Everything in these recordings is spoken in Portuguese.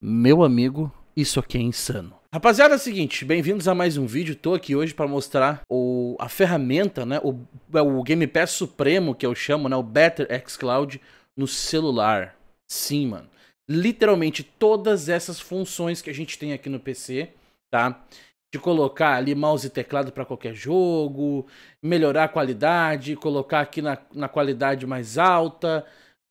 Meu amigo, isso aqui é insano. Rapaziada, é o seguinte, bem-vindos a mais um vídeo. Tô aqui hoje para mostrar o, a ferramenta, né, o, é o Game Pass supremo que eu chamo, né, o Better X Cloud no celular. Sim, mano. Literalmente todas essas funções que a gente tem aqui no PC, tá? De colocar ali mouse e teclado para qualquer jogo, melhorar a qualidade, colocar aqui na, na qualidade mais alta.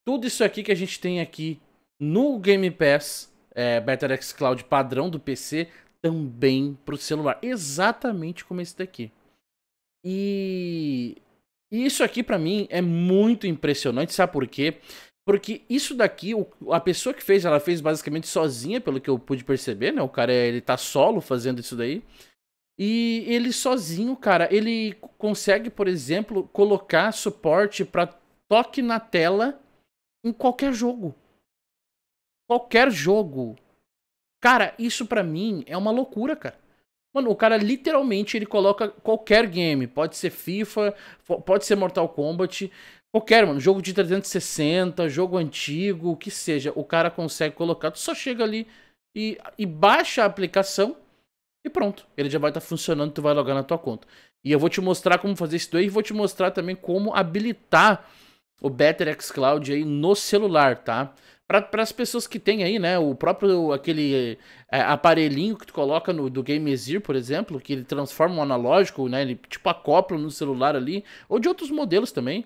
Tudo isso aqui que a gente tem aqui no Game Pass é, BetterX Cloud padrão do PC também para o celular, exatamente como esse daqui. E isso aqui para mim é muito impressionante, sabe por quê? Porque isso daqui, a pessoa que fez, ela fez basicamente sozinha, pelo que eu pude perceber, né? O cara, ele tá solo fazendo isso daí. E ele sozinho, cara, ele consegue, por exemplo, colocar suporte para toque na tela em qualquer jogo qualquer jogo. Cara, isso para mim é uma loucura, cara. Mano, o cara literalmente ele coloca qualquer game, pode ser FIFA, pode ser Mortal Kombat, qualquer, mano, jogo de 360, jogo antigo, o que seja, o cara consegue colocar, tu só chega ali e, e baixa a aplicação e pronto, ele já vai estar tá funcionando, tu vai logar na tua conta. E eu vou te mostrar como fazer isso daí e vou te mostrar também como habilitar o Better X Cloud aí no celular, tá? para as pessoas que têm aí, né? O próprio aquele é, aparelhinho que tu coloca no do Game Gear, por exemplo, que ele transforma um analógico, né? Ele tipo acopla no celular ali, ou de outros modelos também.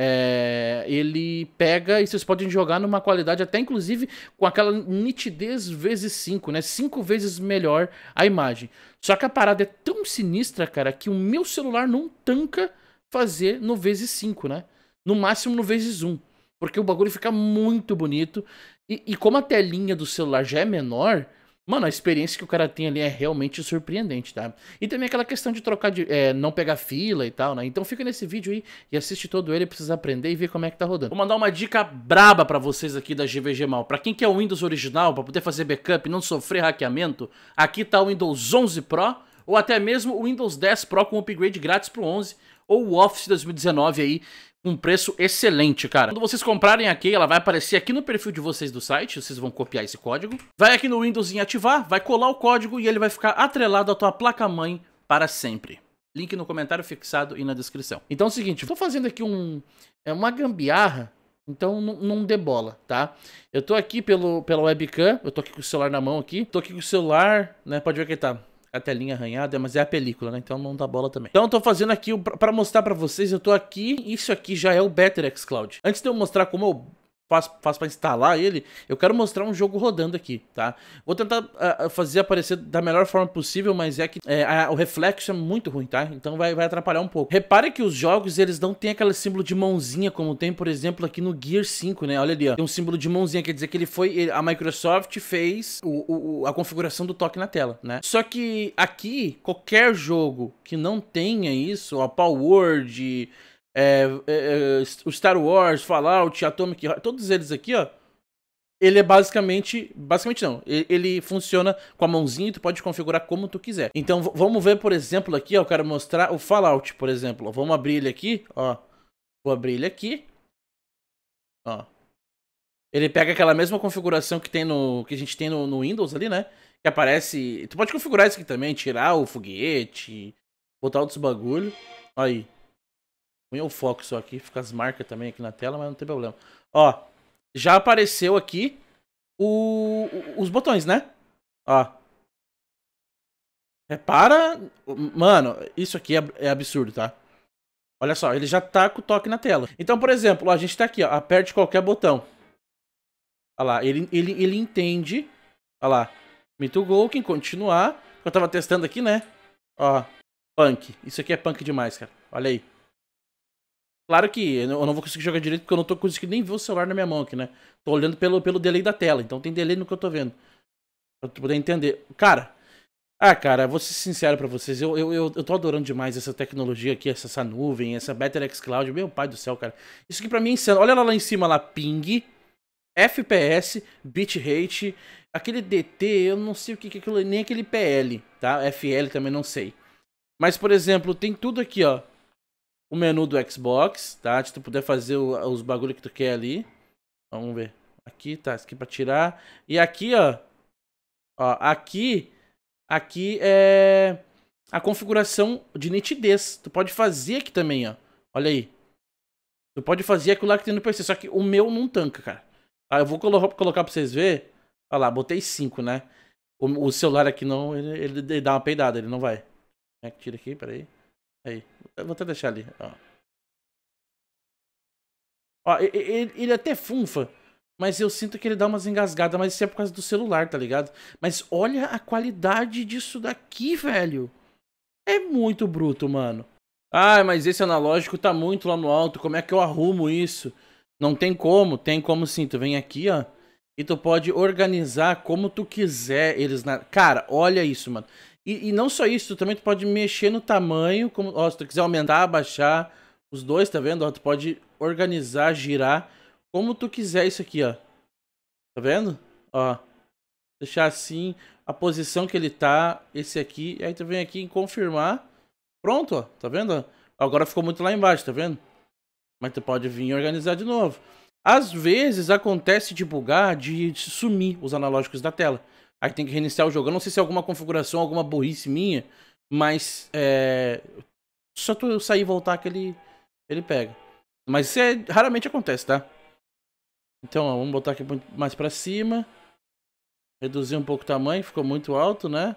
É, ele pega e vocês podem jogar numa qualidade até inclusive com aquela nitidez vezes 5, né? 5 vezes melhor a imagem. Só que a parada é tão sinistra, cara, que o meu celular não tanca fazer no vezes 5, né? No máximo no vezes 1. Um. Porque o bagulho fica muito bonito. E, e, como a telinha do celular já é menor, mano, a experiência que o cara tem ali é realmente surpreendente, tá? E também aquela questão de trocar de. É, não pegar fila e tal, né? Então fica nesse vídeo aí e assiste todo ele, precisa aprender e ver como é que tá rodando. Vou mandar uma dica braba para vocês aqui da GVG Mal. Pra quem quer o Windows original, para poder fazer backup e não sofrer hackeamento, aqui tá o Windows 11 Pro ou até mesmo o Windows 10 Pro com upgrade grátis pro 11 ou o Office 2019 aí, um preço excelente, cara. Quando vocês comprarem aqui, ela vai aparecer aqui no perfil de vocês do site, vocês vão copiar esse código. Vai aqui no Windows em ativar, vai colar o código e ele vai ficar atrelado à tua placa-mãe para sempre. Link no comentário fixado e na descrição. Então é o seguinte, estou fazendo aqui um, é uma gambiarra, então não dê bola, tá? Eu estou aqui pelo, pela webcam, eu estou aqui com o celular na mão aqui, estou aqui com o celular, né, pode ver que ele tá a telinha arranhada, mas é a película, né? Então não dá bola também. Então eu tô fazendo aqui, para mostrar para vocês, eu tô aqui, isso aqui já é o Better Cloud. Antes de eu mostrar como eu é faço, para instalar ele, eu quero mostrar um jogo rodando aqui, tá? Vou tentar uh, fazer aparecer da melhor forma possível, mas é que é, o reflexo é muito ruim, tá? Então vai, vai atrapalhar um pouco. Repare que os jogos, eles não tem aquele símbolo de mãozinha, como tem, por exemplo, aqui no Gear 5, né? Olha ali, ó. Tem um símbolo de mãozinha, quer dizer que ele foi... Ele, a Microsoft fez o, o, a configuração do toque na tela, né? Só que aqui, qualquer jogo que não tenha isso, a Power Word é, é, é o Star Wars, Fallout, Atomic Heart, todos eles aqui, ó. Ele é basicamente. Basicamente não. Ele, ele funciona com a mãozinha e tu pode configurar como tu quiser. Então vamos ver, por exemplo, aqui, ó. Eu quero mostrar o Fallout, por exemplo. vamos abrir ele aqui, ó. Vou abrir ele aqui. Ó. Ele pega aquela mesma configuração que tem no. que a gente tem no, no Windows ali, né? Que aparece. Tu pode configurar isso aqui também, tirar o foguete, botar outros bagulho. Aí. Punha o foco só aqui, fica as marcas também aqui na tela, mas não tem problema. Ó, já apareceu aqui o, os botões, né? Ó. Repara. Mano, isso aqui é, é, absurdo, tá? Olha só, ele já tá com o toque na tela. Então, por exemplo, a gente tá aqui, ó. Aperte qualquer botão. Olha lá, ele, ele, ele entende. Olha lá. Mito Golkin, continuar. Eu tava testando aqui, né? Ó, punk. Isso aqui é punk demais, cara. Olha aí. Claro que eu não vou conseguir jogar direito porque eu não tô conseguindo nem ver o celular na minha mão aqui, né? Tô olhando pelo, pelo delay da tela, então tem delay no que eu tô vendo. Pra tu poder entender. Cara, ah, cara, vou ser sincero pra vocês, eu, eu, eu, eu tô adorando demais essa tecnologia aqui, essa, essa nuvem, essa BetterX Cloud, meu pai do céu, cara. Isso aqui pra mim é insano. Olha lá, lá em cima, lá, ping, FPS, bitrate, aquele DT, eu não sei o que que é aquilo, nem aquele PL, tá? FL também não sei. Mas, por exemplo, tem tudo aqui, ó o menu do Xbox, tá? Se tu puder fazer o, os bagulho que tu quer ali. Vamos ver. Aqui, tá, isso aqui pra tirar. E aqui, ó. Ó, aqui. Aqui é a configuração de nitidez. Tu pode fazer aqui também, ó. Olha aí. Tu pode fazer aquilo lá que tem no PC. Só que o meu não tanca, cara. Tá, eu vou colo colocar pra vocês verem. Olha lá, botei 5, né? O, o, celular aqui não, ele, ele, ele dá uma peidada, ele não vai. Como é que tira aqui? Peraí. aí. Aí, vou até deixar ali, ó. Ó, ele, ele é até funfa, mas eu sinto que ele dá umas engasgadas, mas isso é por causa do celular, tá ligado? Mas olha a qualidade disso daqui, velho. É muito bruto, mano. Ah, mas esse analógico tá muito lá no alto, como é que eu arrumo isso? Não tem como, tem como sim, tu vem aqui, ó, e tu pode organizar como tu quiser eles na... Cara, olha isso, mano. E, e, não só isso, também tu pode mexer no tamanho, como, ó, se tu quiser aumentar, baixar, os dois, tá vendo? Ó, tu pode organizar, girar, como tu quiser isso aqui, ó. Tá vendo? Ó, deixar assim a posição que ele tá, esse aqui, aí tu vem aqui em confirmar, pronto, ó, tá vendo? Agora ficou muito lá embaixo, tá vendo? Mas tu pode vir organizar de novo. Às vezes acontece de bugar, de sumir os analógicos da tela. Aí tem que reiniciar o jogo. Eu não sei se é alguma configuração, alguma burrice minha, mas é, só tu sair e voltar que ele, ele pega. Mas isso é, raramente acontece, tá? Então, ó, vamos botar aqui mais pra cima. Reduzir um pouco o tamanho, ficou muito alto, né?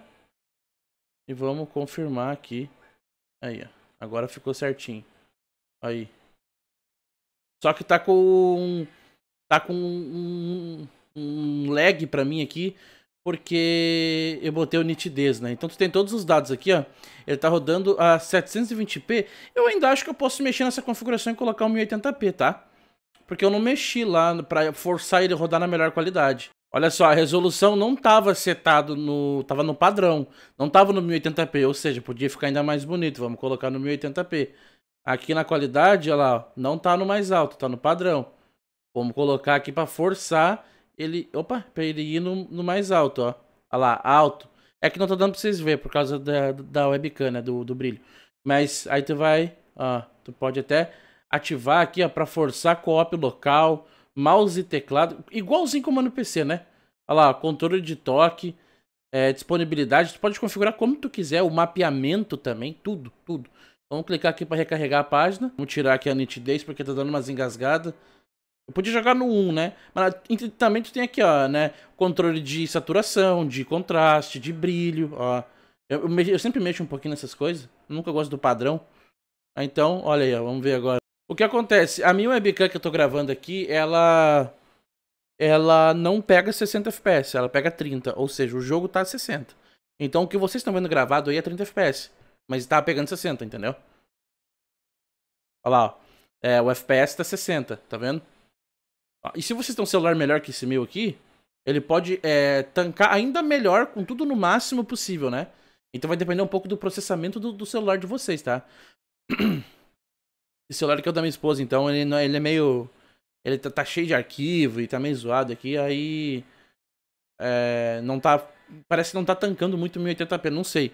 E vamos confirmar aqui. Aí, ó. Agora ficou certinho. Aí. Só que tá com... Tá com um, um lag pra mim aqui porque eu botei o nitidez, né? Então tu tem todos os dados aqui, ó. Ele tá rodando a 720p. Eu ainda acho que eu posso mexer nessa configuração e colocar o 1080p, tá? Porque eu não mexi lá pra forçar ele a rodar na melhor qualidade. Olha só, a resolução não tava setado no... tava no padrão. Não tava no 1080p, ou seja, podia ficar ainda mais bonito. Vamos colocar no 1080p. Aqui na qualidade, olha lá, ó, não tá no mais alto, tá no padrão. Vamos colocar aqui pra forçar ele. Opa, pra ele ir no, no mais alto, ó. Olha lá, alto. É que não está dando pra vocês verem por causa da, da webcam, né? Do, do brilho. Mas aí tu vai, ó. Tu pode até ativar aqui, ó, pra forçar co-op local, mouse e teclado. Igualzinho comando é PC, né? Olha lá, controle de toque, é, disponibilidade. Tu pode configurar como tu quiser, o mapeamento também, tudo, tudo. Vamos clicar aqui para recarregar a página. Vamos tirar aqui a nitidez porque tá dando umas engasgadas. Eu podia jogar no 1, né? Mas ah, também tu tem aqui, ó, né? Controle de saturação, de contraste, de brilho, ó. Eu, eu, eu sempre mexo um pouquinho nessas coisas. nunca gosto do padrão. Ah, então, olha aí, ó, vamos ver agora. O que acontece? A minha webcam que eu tô gravando aqui, ela... Ela não pega 60 FPS, ela pega 30. Ou seja, o jogo tá a 60. Então o que vocês estão vendo gravado aí é 30 FPS. Mas tá pegando 60, entendeu? Olha lá, ó. É, o FPS tá 60, tá vendo? Ah, e se vocês têm um celular melhor que esse meu aqui, ele pode é, tancar ainda melhor com tudo no máximo possível, né? Então vai depender um pouco do processamento do, do celular de vocês, tá? Esse celular que é o da minha esposa, então ele, é, ele é meio... Ele tá, tá cheio de arquivo e tá meio zoado aqui, aí... É, não tá... Parece que não tá tancando muito 1080p, não sei.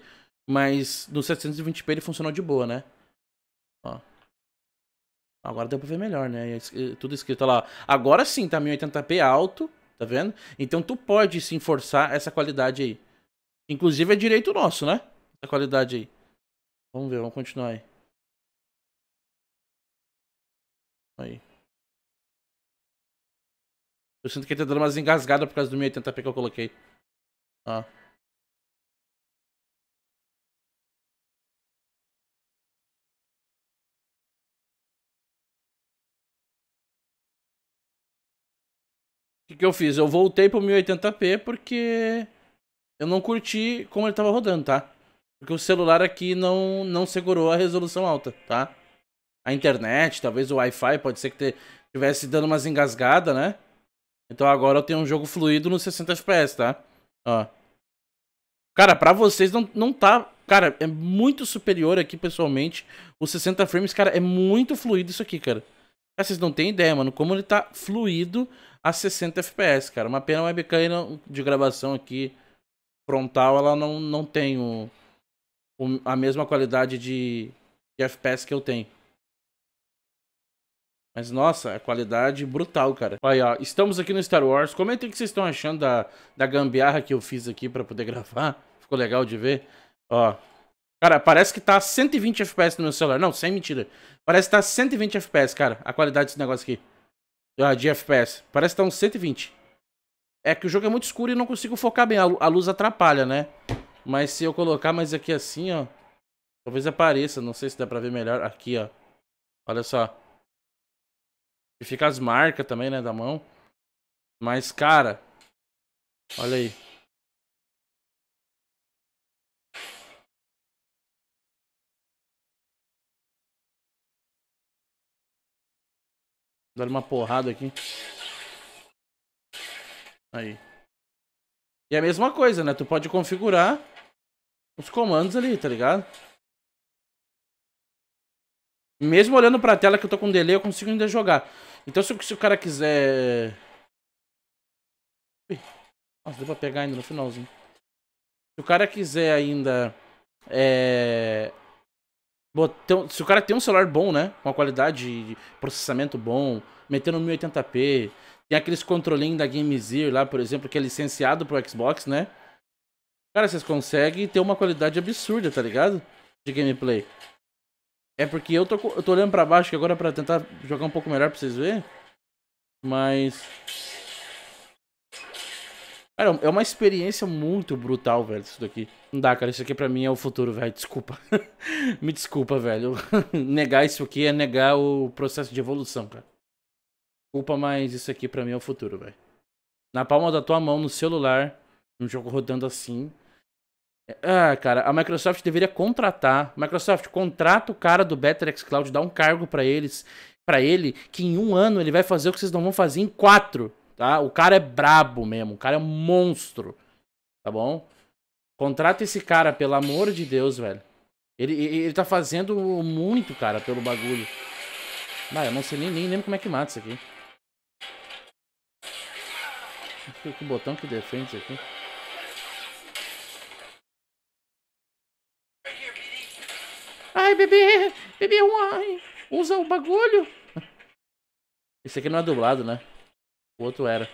Mas no 720p ele funcionou de boa, né? Ó. Agora deu pra ver melhor, né? É tudo escrito lá. Agora sim, tá 1080p alto, tá vendo? Então tu pode sim forçar essa qualidade aí. Inclusive é direito nosso, né? Essa qualidade aí. Vamos ver, vamos continuar aí. Aí. Eu sinto que ele tá dando umas engasgadas por causa do 1080p que eu coloquei. Ó. Ah. que, que eu fiz? Eu voltei pro 1080p porque eu não curti como ele tava rodando, tá? Porque o celular aqui não, não segurou a resolução alta, tá? A internet, talvez o Wi-Fi, pode ser que te, tivesse dando umas engasgadas, né? Então agora eu tenho um jogo fluido no 60 FPS, tá? Ó. Cara, pra vocês não, não tá... Cara, é muito superior aqui, pessoalmente, os 60 frames. Cara, é muito fluido isso aqui, cara. Cara, vocês não têm ideia, mano, como ele tá fluido a 60 FPS, cara. Uma pena a webcam de gravação aqui frontal, ela não, não tem o, o a mesma qualidade de, de FPS que eu tenho. Mas nossa, a qualidade brutal, cara. Aí, ó, estamos aqui no Star Wars. Comentem o que vocês estão achando da, da gambiarra que eu fiz aqui pra poder gravar. Ficou legal de ver. Ó. Cara, parece que tá 120 FPS no meu celular. Não, sem mentira. Parece que tá 120 FPS, cara, a qualidade desse negócio aqui. Ah, de FPS. Parece que tá uns 120. É que o jogo é muito escuro e não consigo focar bem. A luz atrapalha, né? Mas se eu colocar mais aqui assim, ó. Talvez apareça. Não sei se dá pra ver melhor. Aqui, ó. Olha só. E fica as marcas também, né? Da mão. Mas, cara. Olha aí. Dá uma porrada aqui. Aí. E é a mesma coisa, né? Tu pode configurar os comandos ali, tá ligado? Mesmo olhando pra tela que eu tô com delay, eu consigo ainda jogar. Então se, se o cara quiser... Nossa, deu pra pegar ainda no finalzinho. Se o cara quiser ainda é, Botão, se o cara tem um celular bom, né? Com a qualidade de processamento bom, metendo 1080p, tem aqueles controlinhos da GameZir lá, por exemplo, que é licenciado pro Xbox, né? Cara, vocês conseguem ter uma qualidade absurda, tá ligado? De gameplay. É porque eu tô, eu tô olhando pra baixo agora pra tentar jogar um pouco melhor pra vocês verem. Mas... Cara, é uma experiência muito brutal, velho, isso daqui. Não dá, cara. Isso aqui pra mim é o futuro, velho. Desculpa. Me desculpa, velho. negar isso aqui é negar o processo de evolução, cara. Desculpa, mas isso aqui pra mim é o futuro, velho. Na palma da tua mão, no celular, um jogo rodando assim. É, ah, cara, a Microsoft deveria contratar. Microsoft, contrata o cara do Better Cloud, dá um cargo para eles, para ele, que em um ano ele vai fazer o que vocês não vão fazer em quatro tá? O cara é brabo mesmo, o cara é um monstro, tá bom? Contrata esse cara, pelo amor de Deus, velho. Ele, ele, tá fazendo muito, cara, pelo bagulho. Ah, eu não sei nem, nem lembro como é que mata isso aqui. Que botão que defende isso aqui. Ai, bebê! Bebê, uai! Usa o bagulho! Isso aqui não é dublado, né? O outro era.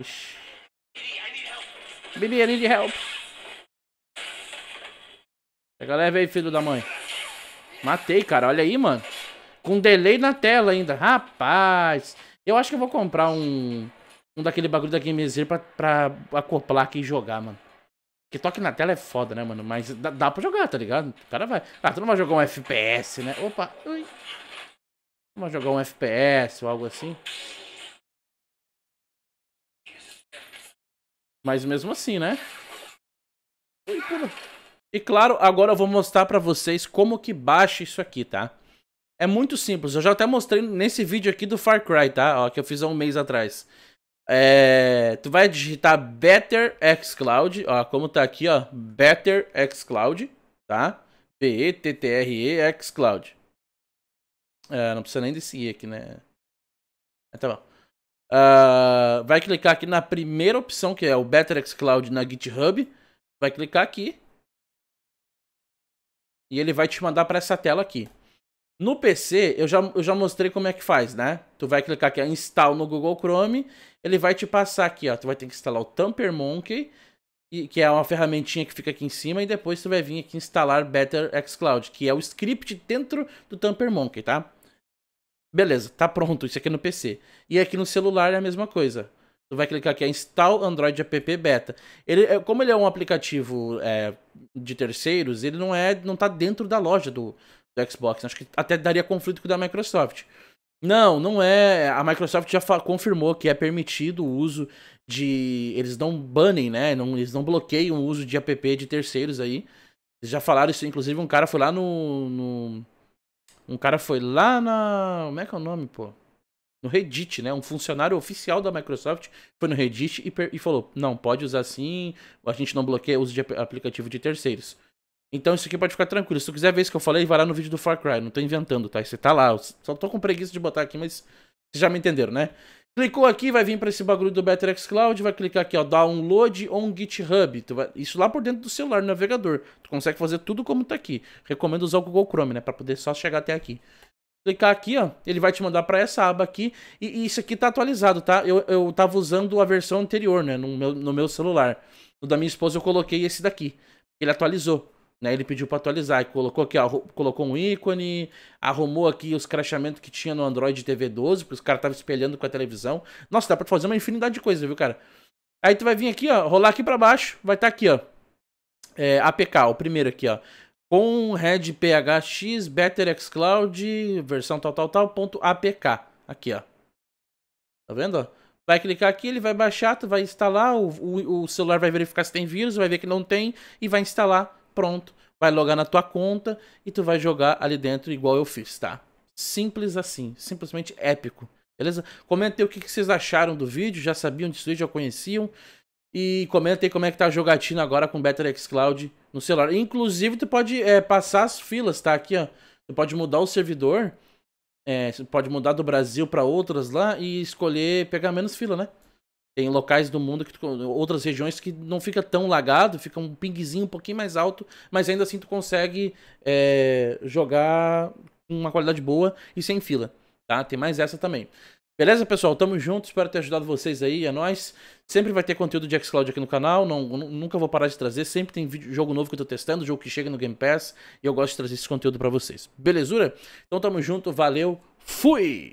Ixi. Billy, I need help. Pega leve aí, filho da mãe. Matei, cara. Olha aí, mano. Com delay na tela ainda. Rapaz. Eu acho que eu vou comprar um... Um daquele bagulho da GameZir pra, pra acoplar aqui e jogar, mano. Porque toque na tela é foda, né, mano? Mas dá, dá pra jogar, tá ligado? O cara vai. Ah, tu não vai jogar um FPS, né? Opa. Ui. Vamos jogar um FPS ou algo assim. Mas mesmo assim, né? E claro, agora eu vou mostrar pra vocês como que baixa isso aqui, tá? É muito simples, eu já até mostrei nesse vídeo aqui do Far Cry, tá? Ó, que eu fiz há um mês atrás. É... Tu vai digitar Better xCloud, ó, como tá aqui, ó. Better xCloud, tá? B-E-T-T-R-E xCloud. Uh, não precisa nem desse aqui, né? Ah, tá bom. Uh, vai clicar aqui na primeira opção, que é o BetterX Cloud na GitHub. Vai clicar aqui. E ele vai te mandar para essa tela aqui. No PC, eu já, eu já mostrei como é que faz, né? Tu vai clicar aqui, em install no Google Chrome. Ele vai te passar aqui, ó. Tu vai ter que instalar o Tamper Monkey que é uma ferramentinha que fica aqui em cima, e depois você vai vir aqui instalar Better xCloud, que é o script dentro do Tamper Monkey, tá? Beleza, tá pronto, isso aqui é no PC. E aqui no celular é a mesma coisa. Tu vai clicar aqui, em é Install Android App Beta. Ele, é, como ele é um aplicativo é, de terceiros, ele não é, não tá dentro da loja do, do Xbox. Acho que até daria conflito com o da Microsoft. Não, não é. A Microsoft já confirmou que é permitido o uso de. Eles não banem, né? Não, eles não bloqueiam o uso de app de terceiros aí. Eles já falaram isso, inclusive um cara foi lá no, no. um cara foi lá na. Como é que é o nome, pô? No Reddit, né? Um funcionário oficial da Microsoft foi no Reddit e, e falou: não, pode usar sim, a gente não bloqueia o uso de aplicativo de terceiros. Então isso aqui pode ficar tranquilo. Se tu quiser ver isso que eu falei, vai lá no vídeo do Far Cry. Não tô inventando, tá? Você tá lá. só tô com preguiça de botar aqui, mas vocês já me entenderam, né? Clicou aqui, vai vir para esse bagulho do X Cloud, vai clicar aqui, ó, download on GitHub. Vai, isso lá por dentro do celular, no navegador. Tu consegue fazer tudo como tá aqui. Recomendo usar o Google Chrome, né, para poder só chegar até aqui. Clicar aqui, ó, ele vai te mandar para essa aba aqui. E, e, isso aqui tá atualizado, tá? Eu, eu tava usando a versão anterior, né, no meu, no meu celular. O da minha esposa eu coloquei esse daqui. Ele atualizou. Né, ele pediu para atualizar e colocou aqui, ó, colocou um ícone, arrumou aqui os crachamentos que tinha no Android TV 12, porque os caras estavam espelhando com a televisão. Nossa, dá para fazer uma infinidade de coisas, viu, cara? Aí tu vai vir aqui, ó, rolar aqui para baixo, vai estar tá aqui, ó. É, APK, o primeiro aqui, ó. Com Red PHX Better Xcloud versão tal tal tal ponto APK, aqui, ó. Tá vendo, Vai clicar aqui, ele vai baixar, tu vai instalar, o, o, o celular vai verificar se tem vírus, vai ver que não tem e vai instalar pronto. Vai logar na tua conta e tu vai jogar ali dentro igual eu fiz, tá? Simples assim, simplesmente épico. Beleza? Comentem o que, que vocês acharam do vídeo, já sabiam disso aí, já conheciam. E comentem como é que tá a jogatina agora com o X Cloud no celular. Inclusive, tu pode é, passar as filas, tá? Aqui, ó. Tu pode mudar o servidor. É, pode mudar do Brasil para outras lá e escolher pegar menos fila, né? Tem locais do mundo, que tu, outras regiões que não fica tão lagado, fica um pinguezinho um pouquinho mais alto, mas ainda assim tu consegue é, jogar com uma qualidade boa e sem fila, tá? Tem mais essa também. Beleza, pessoal? Tamo junto, espero ter ajudado vocês aí, é nóis. Sempre vai ter conteúdo de xCloud aqui no canal, não, nunca vou parar de trazer, sempre tem vídeo, jogo novo que eu tô testando, jogo que chega no Game Pass, e eu gosto de trazer esse conteúdo para vocês. Belezura? Então tamo junto, valeu, fui!